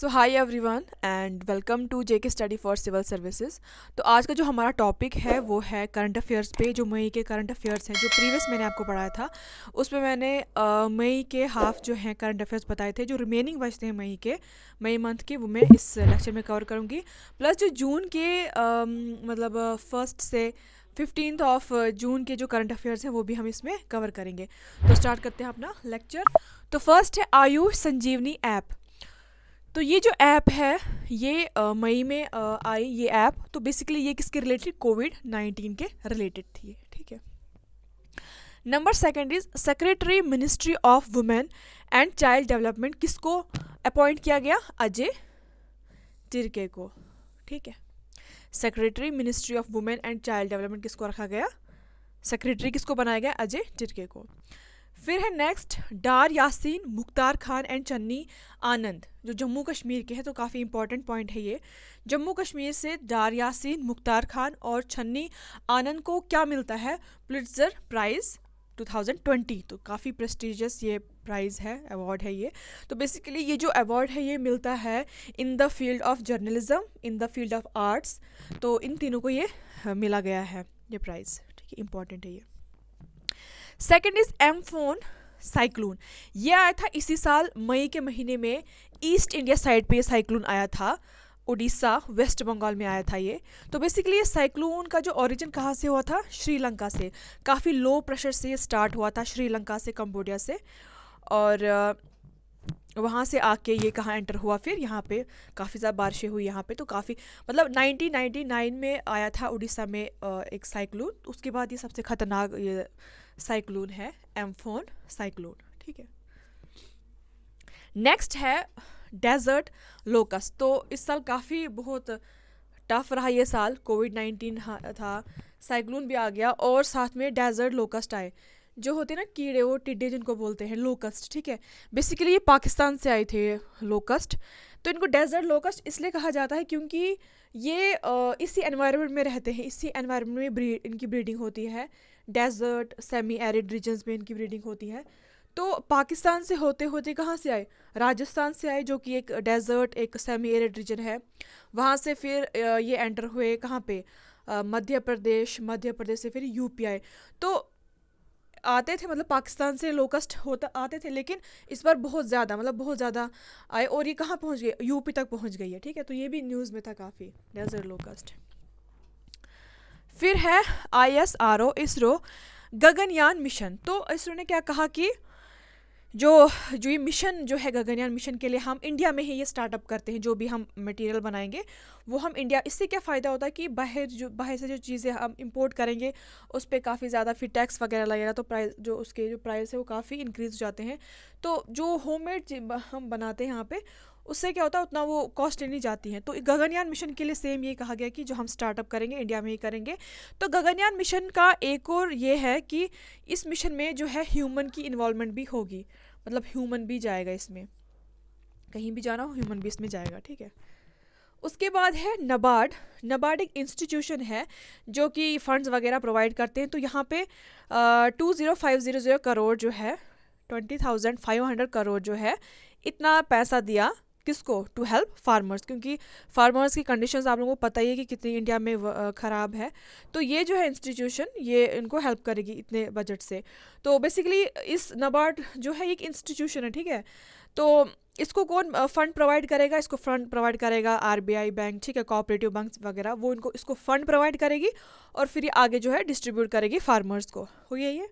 so hi everyone and welcome to J K study for civil services तो आज का जो हमारा टॉपिक है वो है करंट अफेयर्स पे जो मई के करंट अफेयर्स हैं जो प्रीवियस मैंने आपको पढ़ाया था उसमें मैंने मई के हाफ जो हैं करंट अफेयर्स बताए थे जो रिमेनिंग बचते हैं मई के मई मंथ के वो मैं इस लेक्चर में कवर करूँगी प्लस जो जून के आ, मतलब फर्स्ट से फिफ्टीन ऑफ जून के जो करंट अफेयर्स हैं वो भी हम इसमें कवर करेंगे तो स्टार्ट करते हैं अपना लेक्चर तो फर्स्ट है आयुष संजीवनी ऐप तो ये जो ऐप है ये मई में आई ये ऐप तो बेसिकली ये किसके रिलेटेड कोविड नाइन्टीन के रिलेटेड थी ठीक है number second is secretary ministry of women and child development किसको अपॉइंट किया गया अजय तिरके को ठीक है secretary ministry of women and child development किसको रखा गया सेक्रेटरी किसको बनाया गया अजय टिरके को फिर है नेक्स्ट डार यासीन मुख्तार खान एंड चन्नी आनंद जो जम्मू कश्मीर के हैं तो काफ़ी इंपॉर्टेंट पॉइंट है ये जम्मू कश्मीर से डार यासीन मुख्तार खान और छन्नी आनंद को क्या मिलता है पुलिट्जर प्राइज़ 2020 तो काफ़ी प्रेस्टिजियस ये प्राइज़ है अवार्ड है ये तो बेसिकली ये जो अवार्ड है ये मिलता है in the field of journalism in the field of arts तो इन तीनों को ये मिला गया है ये प्राइज़ ठीक है इंपॉर्टेंट है ये second is Amphan cyclone ये आया था इसी साल मई के महीने में ईस्ट इंडिया साइड पे ये साइक्लोन आया था उड़ीसा वेस्ट बंगाल में आया था ये तो बेसिकली ये साइक्लोन का जो ओरिजिन कहाँ से हुआ था श्रीलंका से काफ़ी लो प्रेशर से स्टार्ट हुआ था श्रीलंका से कम्बोडिया से और वहाँ से आके ये कहाँ एंटर हुआ फिर यहाँ पे काफ़ी ज़्यादा बारिशें हुई यहाँ पे तो काफ़ी मतलब 1999 में आया था उड़ीसा में एक साइक्लोन उसके बाद ये सबसे ख़तरनाक ये साइक्लोन है एम्फोन साइक्लोन ठीक है नेक्स्ट है डेजर्ट लोकस तो इस साल काफ़ी बहुत टफ रहा ये साल कोविड नाइन्टीन था साइक्लोन भी आ गया और साथ में डेजर्ट लोकस्ट आए जो होते हैं ना कीड़े वो टिड्डे जिनको बोलते हैं लोकस्ट ठीक है बेसिकली ये पाकिस्तान से आए थे लोकस्ट तो इनको डेजर्ट लोकस्ट इसलिए कहा जाता है क्योंकि ये इसी एनवायरनमेंट में रहते हैं इसी एनवायरनमेंट में ब्रीड इनकी ब्रीडिंग होती है डेजर्ट सेमी एरिड रीजन्स में इनकी ब्रीडिंग होती है तो पाकिस्तान से होते होते कहाँ से आए राजस्थान से आए जो कि एक डेजर्ट एक सेमी एरिड रीजन है वहाँ से फिर ये एंटर हुए कहाँ पे मध्य प्रदेश मध्य प्रदेश से फिर यूपी आए तो आते थे मतलब पाकिस्तान से लोकस्ट होता आते थे लेकिन इस बार बहुत ज़्यादा मतलब बहुत ज़्यादा आए और ये कहाँ पहुँच गए यूपी तक पहुँच गई है ठीक है तो ये भी न्यूज़ में था काफ़ी नजर लोकस्ट फिर है I S R O ISRO Gaganyaan mission तो इसरो ने क्या कहा कि जो जो ये मिशन जो है गगनयान मिशन के लिए हम इंडिया में ही ये स्टार्टअप करते हैं जो भी हम मटेरियल बनाएंगे वो हम इंडिया इससे क्या फ़ायदा होता है कि बाहर जो बाहर से जो चीज़ें हम इंपोर्ट करेंगे उस पर काफ़ी ज़्यादा फिर टैक्स वगैरह लगेगा तो प्राइस जो उसके जो प्राइस है वो काफ़ी इंक्रीज हो जाते हैं तो जो होम मेड हम बनाते हैं यहाँ पर उससे क्या होता है उतना वो कॉस्ट लेनी जाती हैं तो गगनयान मिशन के लिए सेम ये कहा गया कि जो हम स्टार्टअप करेंगे इंडिया में ही करेंगे तो गगनयान मिशन का एक और ये है कि इस मिशन में जो है ह्यूमन की इन्वॉल्वमेंट भी होगी मतलब ह्यूमन भी जाएगा इसमें कहीं भी जाना हो ह्यूमन भी इसमें जाएगा ठीक है उसके बाद है नबार्ड नबार्ड एक इंस्टीट्यूशन है जो कि फंड्स वगैरह प्रोवाइड करते हैं तो यहाँ पे two zero five zero zero crore जो है twenty thousand five hundred crore जो है इतना पैसा दिया किसको टू हेल्प फार्मर्स क्योंकि फार्मर्स की कंडीशंस आप लोगों को पता ही है कि कितनी इंडिया में ख़राब है तो ये जो है इंस्टीट्यूशन ये इनको हेल्प करेगी इतने बजट से तो बेसिकली इस नबार्ड जो है एक इंस्टीट्यूशन है ठीक है तो इसको कौन फंड प्रोवाइड करेगा इसको फंड प्रोवाइड करेगा आरबीआई बैंक ठीक है कोऑपरेटिव बैंक वगैरह वो इनको इसको फंड प्रोवाइड करेगी और फिर ये आगे जो है डिस्ट्रीब्यूट करेगी फार्मर्स को हुई है ये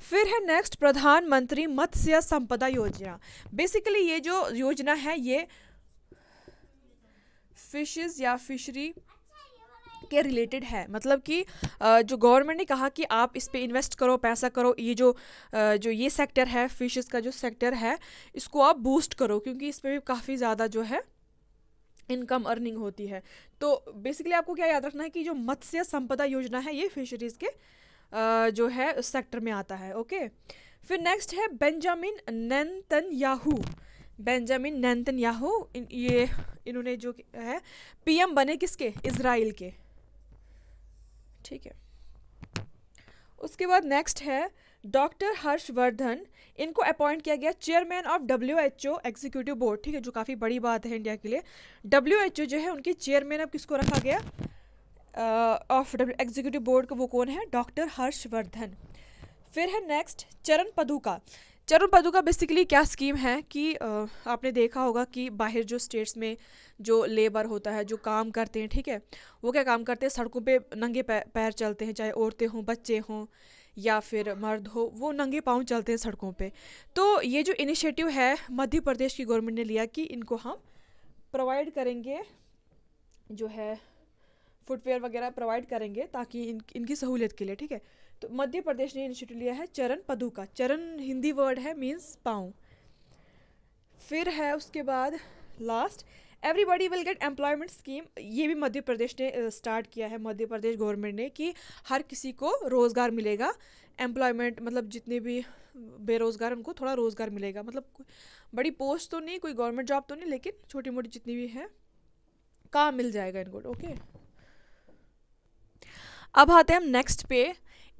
फिर है नेक्स्ट प्रधानमंत्री मत्स्य संपदा योजना बेसिकली ये जो योजना है ये फिशेस या फिशरी के रिलेटेड है मतलब कि जो गवर्नमेंट ने कहा कि आप इस पे इन्वेस्ट करो पैसा करो ये जो जो ये सेक्टर है फिशेस का जो सेक्टर है इसको आप बूस्ट करो क्योंकि इस पर भी काफ़ी ज़्यादा जो है इनकम अर्निंग होती है तो बेसिकली आपको क्या याद रखना है कि जो मत्स्य संपदा योजना है ये फिशरीज़ के जो है उस सेक्टर में आता है ओके फिर नेक्स्ट है Benjamin Netanyahu Benjamin Netanyahu ये इन्होंने जो है पीएम बने किसके इसराइल के ठीक है उसके बाद नेक्स्ट है डॉक्टर हर्षवर्धन इनको अपॉइंट किया गया chairman of W H O executive board ठीक है जो काफ़ी बड़ी बात है इंडिया के लिए डब्ल्यू एच ओ जो है उनके चेयरमैन अब किसको रखा गया ऑफ डब्ल्यू एग्जीक्यूटिव बोर्ड का वो कौन है डॉक्टर हर्षवर्धन फिर है नेक्स्ट चरण पदुका चरण पदुका बेसिकली क्या स्कीम है कि आपने देखा होगा कि बाहर जो स्टेट्स में जो लेबर होता है जो काम करते हैं ठीक है वो क्या काम करते हैं सड़कों पे नंगे पैर चलते हैं चाहे औरतें हों बच्चे हों या फिर मर्द हो वो नंगे पाँव चलते हैं सड़कों पे तो ये जो इनिशिएटिव है मध्य प्रदेश की गवर्नमेंट ने लिया कि इनको हम प्रोवाइड करेंगे जो है फुटवेयर वगैरह प्रोवाइड करेंगे ताकि इन इनकी सहूलियत के लिए ठीक है तो मध्य प्रदेश ने इनिशिएटिव लिया है चरण पदू का चरण हिंदी वर्ड है मीन्स पाऊँ फिर है उसके बाद last everybody will get employment scheme ये भी मध्य प्रदेश ने स्टार्ट किया है मध्य प्रदेश गवर्नमेंट ने कि हर किसी को रोज़गार मिलेगा एम्प्लॉयमेंट मतलब जितने भी बेरोज़गार उनको थोड़ा रोज़गार मिलेगा मतलब बड़ी पोस्ट तो नहीं कोई गवर्नमेंट जॉब तो नहीं लेकिन छोटी मोटी जितनी भी है काम मिल जाएगा इनको ओके अब आते हैं हम नेक्स्ट पे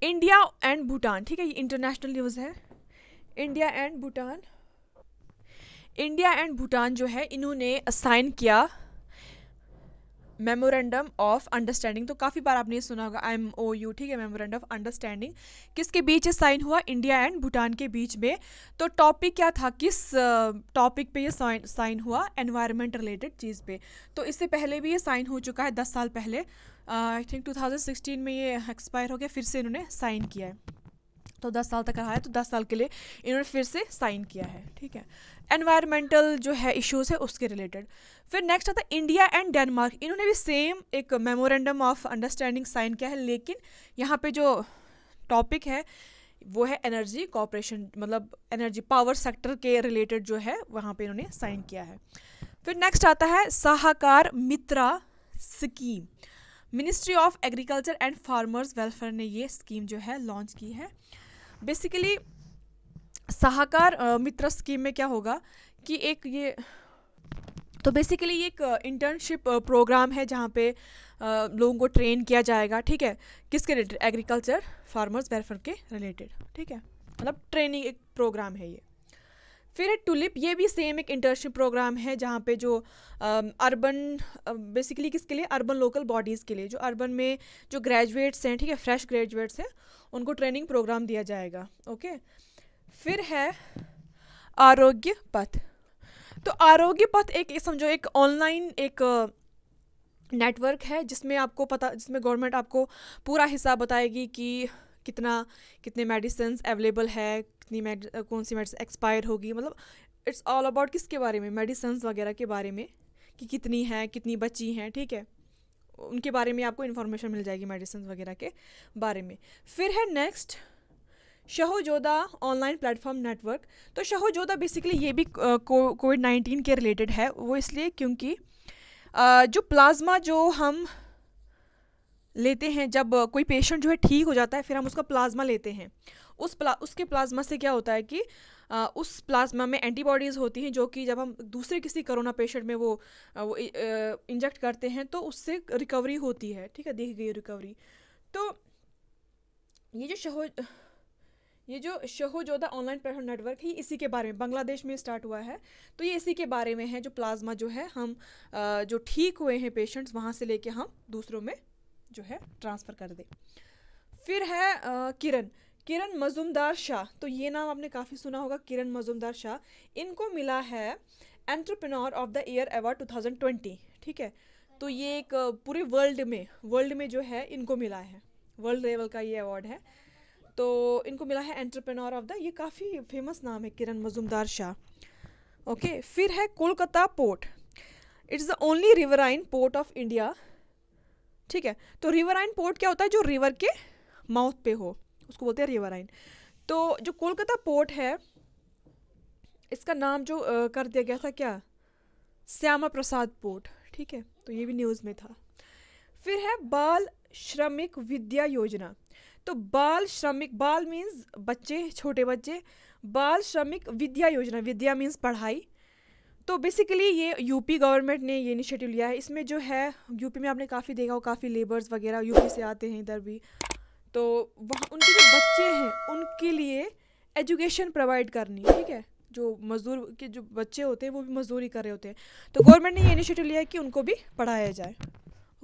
इंडिया एंड भूटान ठीक है ये इंटरनेशनल न्यूज़ है India and Bhutan India and Bhutan जो है इन्होंने साइन किया मेमोरेंडम ऑफ अंडरस्टैंडिंग तो काफ़ी बार आपने सुना होगा आई एम ओ यू ठीक है मेमोरेंडम ऑफ अंडरस्टैंडिंग किसके बीच साइन हुआ इंडिया एंड भूटान के बीच में तो टॉपिक क्या था किस टॉपिक पे ये साइन हुआ एनवायरनमेंट रिलेटेड चीज़ पे तो इससे पहले भी ये साइन हो चुका है दस साल पहले आई थिंक 2016 में ये एक्सपायर हो गया फिर से इन्होंने साइन किया है तो 10 साल तक रहा है तो 10 साल के लिए इन्होंने फिर से साइन किया है ठीक है एनवायरमेंटल जो है इश्यूज है उसके रिलेटेड फिर नेक्स्ट आता है इंडिया एंड डेनमार्क इन्होंने भी सेम एक मेमोरेंडम ऑफ अंडरस्टैंडिंग साइन किया है लेकिन यहाँ पे जो टॉपिक है वो है एनर्जी कॉपरेशन मतलब एनर्जी पावर सेक्टर के रिलेटेड जो है वहाँ पे इन्होंने साइन किया है फिर नेक्स्ट आता है Sahakar Mitra scheme ministry of agriculture and farmers welfare ने ये स्कीम जो है लॉन्च की है बेसिकली सहाकार मित्र स्कीम में क्या होगा कि एक ये तो बेसिकली ये एक इंटर्नशिप प्रोग्राम है जहाँ पे लोगों को ट्रेन किया जाएगा ठीक है किसके रिलेटेड एग्रीकल्चर फार्मर्स वेलफेयर के रिलेटेड ठीक है मतलब ट्रेनिंग एक प्रोग्राम है ये फिर है टुलिप ये भी सेम एक इंटर्नशिप प्रोग्राम है जहाँ पे जो अर्बन बेसिकली किसके लिए अर्बन लोकल बॉडीज़ के लिए जो अर्बन में जो ग्रेजुएट्स हैं ठीक है फ्रेश ग्रेजुएट्स हैं उनको ट्रेनिंग प्रोग्राम दिया जाएगा ओके फिर है आरोग्य पथ तो आरोग्य पथ एक समझो एक ऑनलाइन एक नेटवर्क है जिसमें आपको पता जिसमें गवर्नमेंट आपको पूरा हिसाब बताएगी कि कितना कितने मेडिसिन अवेलेबल है कितनी मेड कौन सी मेडिसिन एक्सपायर होगी मतलब इट्स ऑल अबाउट किसके बारे में मेडिसन्स वगैरह के बारे में कि कितनी हैं कितनी बची हैं ठीक है उनके बारे में आपको इन्फॉर्मेशन मिल जाएगी मेडिसिन वगैरह के बारे में फिर है next Sahojoda online platform network तो शहोजोदा बेसिकली ये भी कोविड नाइन्टीन के रिलेटेड है वो इसलिए क्योंकि जो प्लाज्मा जो हम लेते हैं जब कोई पेशेंट जो है ठीक हो जाता है फिर हम उसका प्लाज्मा लेते हैं उस प्ला उसके प्लाज्मा से क्या होता है कि आ, उस प्लाज्मा में एंटीबॉडीज़ होती हैं जो कि जब हम दूसरे किसी कोरोना पेशेंट में वो वो इंजेक्ट करते हैं तो उससे रिकवरी होती है ठीक है देख गई रिकवरी तो ये जो शहो ये जो शहोजोदा ऑनलाइन प्लेटफॉर्म नेटवर्क है ये इसी के बारे में बांग्लादेश में स्टार्ट हुआ है तो ये इसी के बारे में है जो प्लाज्मा जो है हम जो ठीक हुए हैं पेशेंट्स वहाँ से लेके हम दूसरों में जो है ट्रांसफ़र कर दे फिर है किरण किरण मजूमदार शाह तो ये नाम आपने काफ़ी सुना होगा किरण मजूमदार शाह इनको मिला है entrepreneur of the year award 2020 ठीक है तो ये एक पूरे वर्ल्ड में वर्ल्ड में जो है इनको मिला है वर्ल्ड लेवल का ये अवार्ड है तो इनको मिला है एंट्रप्रनोर ऑफ द ये काफ़ी फेमस नाम है किरण मजूमदार शाह ओके फिर है Kolkata port it's the only riverine port of India ठीक है तो रिवराइन पोर्ट क्या होता है जो रिवर के माउथ पे हो उसको बोलते हैं रिवराइन तो जो कोलकाता पोर्ट है इसका नाम जो कर दिया गया था क्या श्यामा प्रसाद पोर्ट ठीक है तो ये भी न्यूज़ में था फिर है बाल श्रमिक विद्या योजना तो बाल श्रमिक बाल मीन्स बच्चे छोटे बच्चे बाल श्रमिक विद्या योजना विद्या मीन्स पढ़ाई तो बेसिकली ये यूपी गवर्नमेंट ने ये इनिशिएटिव लिया है इसमें जो है यूपी में आपने काफ़ी देखा हो काफ़ी लेबर्स वगैरह यूपी से आते हैं इधर भी तो वहाँ उनके जो बच्चे हैं उनके लिए एजुकेशन प्रोवाइड करनी ठीक है जो मज़दूर के जो बच्चे होते हैं वो भी मज़दूरी कर रहे होते हैं तो गवर्नमेंट ने ये इनिशिएटिव लिया है कि उनको भी पढ़ाया जाए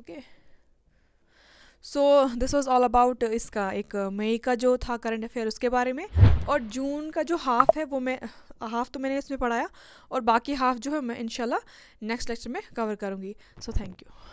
okay so this was all about इसका एक मई का जो था करंट अफेयर उसके बारे में और जून का जो हाफ है वो मैं हाफ़ तो मैंने इसमें पढ़ाया और बाकी हाफ़ जो है मैं इनशाला नेक्स्ट लेक्चर में कवर करूँगी सो थैंक यू